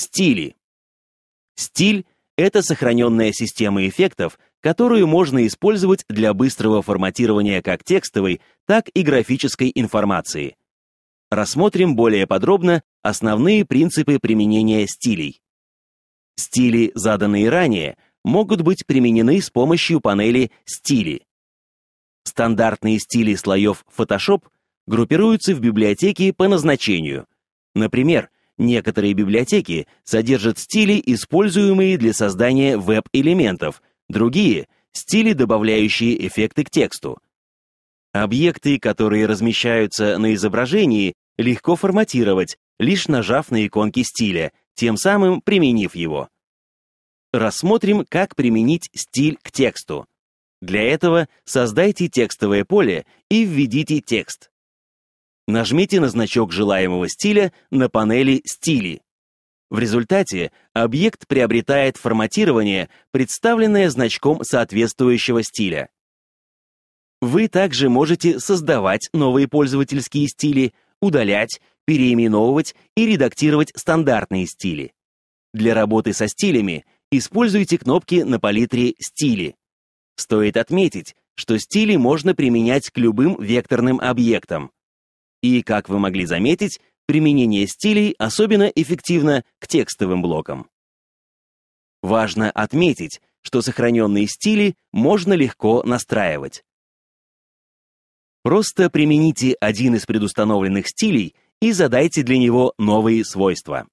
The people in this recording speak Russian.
Стили. Стиль — это сохраненная система эффектов, которую можно использовать для быстрого форматирования как текстовой, так и графической информации. Рассмотрим более подробно основные принципы применения стилей. Стили, заданные ранее, могут быть применены с помощью панели «Стили». Стандартные стили слоев Photoshop группируются в библиотеке по назначению. Например, Некоторые библиотеки содержат стили, используемые для создания веб-элементов, другие — стили, добавляющие эффекты к тексту. Объекты, которые размещаются на изображении, легко форматировать, лишь нажав на иконки стиля, тем самым применив его. Рассмотрим, как применить стиль к тексту. Для этого создайте текстовое поле и введите текст. Нажмите на значок желаемого стиля на панели «Стили». В результате объект приобретает форматирование, представленное значком соответствующего стиля. Вы также можете создавать новые пользовательские стили, удалять, переименовывать и редактировать стандартные стили. Для работы со стилями используйте кнопки на палитре «Стили». Стоит отметить, что стили можно применять к любым векторным объектам. И, как вы могли заметить, применение стилей особенно эффективно к текстовым блокам. Важно отметить, что сохраненные стили можно легко настраивать. Просто примените один из предустановленных стилей и задайте для него новые свойства.